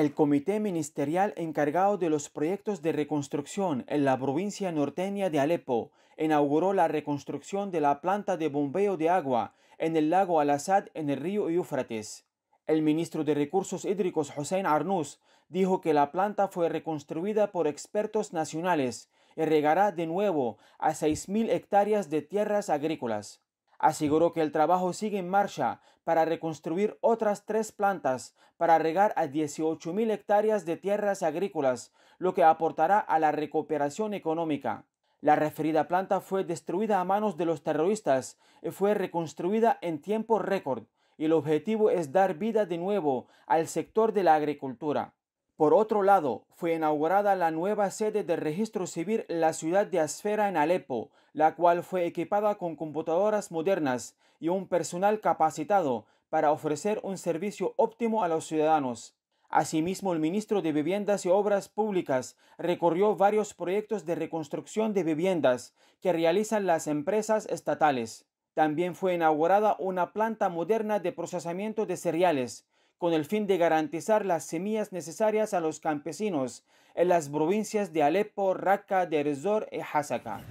el comité ministerial encargado de los proyectos de reconstrucción en la provincia norteña de Alepo inauguró la reconstrucción de la planta de bombeo de agua en el lago Al-Assad en el río Eufrates. El ministro de Recursos Hídricos Hussein Arnous, dijo que la planta fue reconstruida por expertos nacionales y regará de nuevo a 6.000 hectáreas de tierras agrícolas. Aseguró que el trabajo sigue en marcha para reconstruir otras tres plantas para regar a 18.000 hectáreas de tierras agrícolas, lo que aportará a la recuperación económica. La referida planta fue destruida a manos de los terroristas y fue reconstruida en tiempo récord, y el objetivo es dar vida de nuevo al sector de la agricultura. Por otro lado, fue inaugurada la nueva sede del registro civil la ciudad de Asfera en Alepo, la cual fue equipada con computadoras modernas y un personal capacitado para ofrecer un servicio óptimo a los ciudadanos. Asimismo, el ministro de Viviendas y Obras Públicas recorrió varios proyectos de reconstrucción de viviendas que realizan las empresas estatales. También fue inaugurada una planta moderna de procesamiento de cereales, con el fin de garantizar las semillas necesarias a los campesinos en las provincias de Alepo, Raqqa, ez-Zor y Hasaka.